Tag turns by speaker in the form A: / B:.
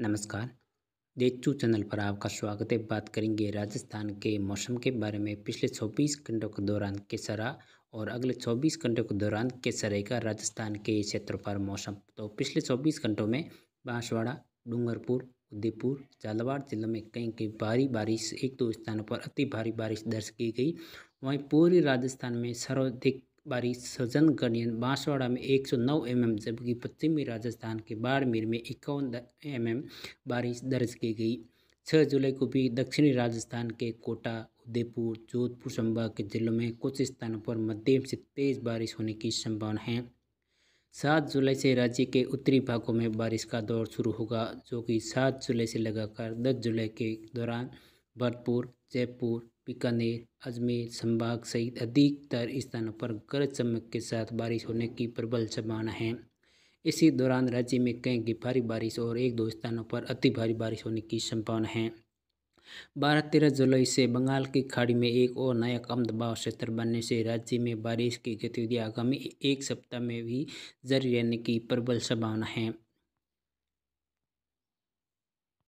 A: नमस्कार देचू चैनल पर आपका स्वागत है बात करेंगे राजस्थान के मौसम के बारे में पिछले 24 घंटों के दौरान केसरा और अगले 24 घंटों के दौरान केसरेगा का राजस्थान के क्षेत्रों पर मौसम तो पिछले 24 घंटों में बांसवाड़ा डूंगरपुर उदयपुर झालावाड़ जिलों में कहीं कहीं भारी बारिश एक दो स्थानों पर अति भारी बारिश दर्ज की गई वहीं पूरे राजस्थान में सर्वाधिक बारी गणियन बांसवाड़ा में 109 एम जबकि पश्चिमी राजस्थान के बाड़मेर में इक्यावन एम एम बारिश दर्ज की गई छः जुलाई को भी दक्षिणी राजस्थान के कोटा उदयपुर जोधपुर संभाग के जिलों में कुछ स्थानों पर मध्यम से तेज़ बारिश होने की संभावना है सात जुलाई से राज्य के उत्तरी भागों में बारिश का दौर शुरू होगा जो कि सात जुलाई से लगातार दस जुलाई के दौरान भरतपुर जयपुर बीकानेर अजमेर संभाग सहित अधिकतर स्थानों पर गरज चमक के साथ बारिश होने की प्रबल संभावना है इसी दौरान राज्य में कहीं की भारी बारिश और एक दो स्थानों पर अति भारी बारिश होने की संभावना है बारह तेरह जुलाई से बंगाल की खाड़ी में एक और नया कम दबाव क्षेत्र बनने से राज्य में बारिश की गतिविधियां आगामी एक सप्ताह में भी जारी रहने की प्रबल संभावना है